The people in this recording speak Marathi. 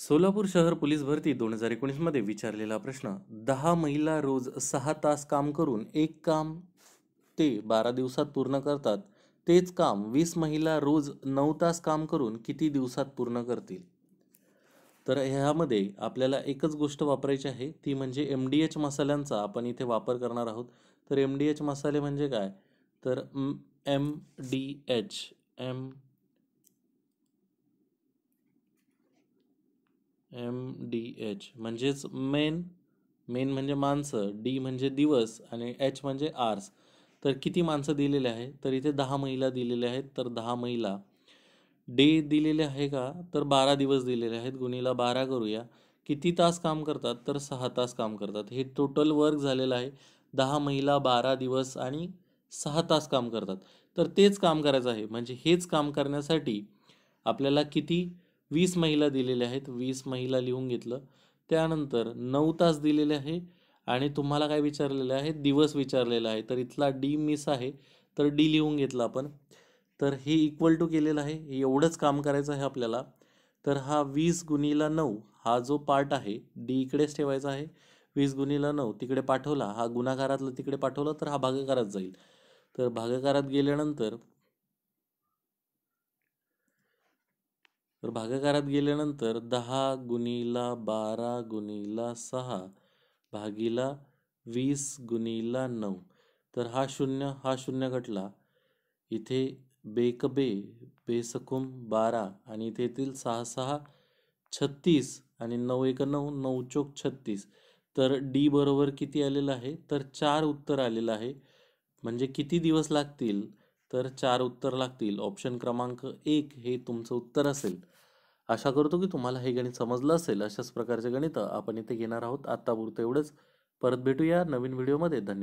सोलापूर शहर पोलीस भरती दोन हजार एकोणीसमध्ये विचारलेला प्रश्न दहा महिला रोज सहा तास काम करून एक काम ते बारा दिवसात पूर्ण करतात तेच काम वीस महिला रोज नऊ तास काम करून किती दिवसात पूर्ण करतील तर ह्यामध्ये आपल्याला एकच गोष्ट वापरायची आहे ती म्हणजे एम डी एच मसाल्यांचा आपण इथे वापर करणार आहोत तर एम डी एच मसाले म्हणजे काय तर M D H M M D H म्हणजेच मेन मेन म्हणजे माणसं डी म्हणजे दिवस आणि एच म्हणजे आर्स तर किती माणसं दिलेले आहे तर इथे दहा महिला दिलेल्या आहेत तर दहा महिला डे दिलेले आहे का तर बारा दिवस दिलेले आहेत गुणीला बारा करूया किती तास काम करतात तर सहा तास काम करतात हे टोटल वर्क झालेलं आहे दहा महिला बारा दिवस आणि सहा तास काम करतात तर तेच काम करायचं आहे म्हणजे हेच काम करण्यासाठी आपल्याला किती वीस महिला दिलेल्या आहेत वीस महिला लिहून घेतलं त्यानंतर नऊ तास दिलेले आहे आणि तुम्हाला काय विचारलेलं आहे दिवस विचारलेला आहे तर इथला डी मिस आहे तर डी लिहून घेतला आपण तर हे इक्वल टू केलेलं आहे एवढंच काम करायचं आहे आपल्याला तर हा वीस गुणीला नऊ हा जो पार्ट आहे डी इकडेच ठेवायचा आहे वीस गुणीला नऊ तिकडे पाठवला हा गुणाकारातला तिकडे पाठवला तर हा भागाकारात जाईल तर भागाकारात गेल्यानंतर तर भागाकारात गेल्यानंतर दहा गुणीला बारा गुणीला सहा भागीला वीस गुणीला नऊ तर हा शून्य हा शून्य घटला इथे बेकबे बेसकुम बारा आणि इथे येथील सहा सहा छत्तीस आणि नऊ एक नऊ नऊ चोक छत्तीस तर डी बरोबर किती आलेलं आहे तर चार उत्तर आलेलं आहे म्हणजे किती दिवस लागतील तर चार उत्तर लागतील ऑप्शन क्रमांक एक हे तुमचं उत्तर असेल आशा करतो की तुम्हाला हे गणित समजलं असेल अशाच प्रकारचे गणित आपण इथे घेणार आहोत आत्तापुरतं एवढंच परत भेटूया नवीन व्हिडिओमध्ये धन्यवाद